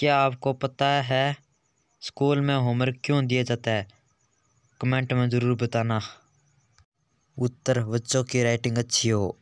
क्या आपको पता है स्कूल में होमवर्क क्यों दिया जाता है कमेंट में ज़रूर बताना उत्तर बच्चों की राइटिंग अच्छी हो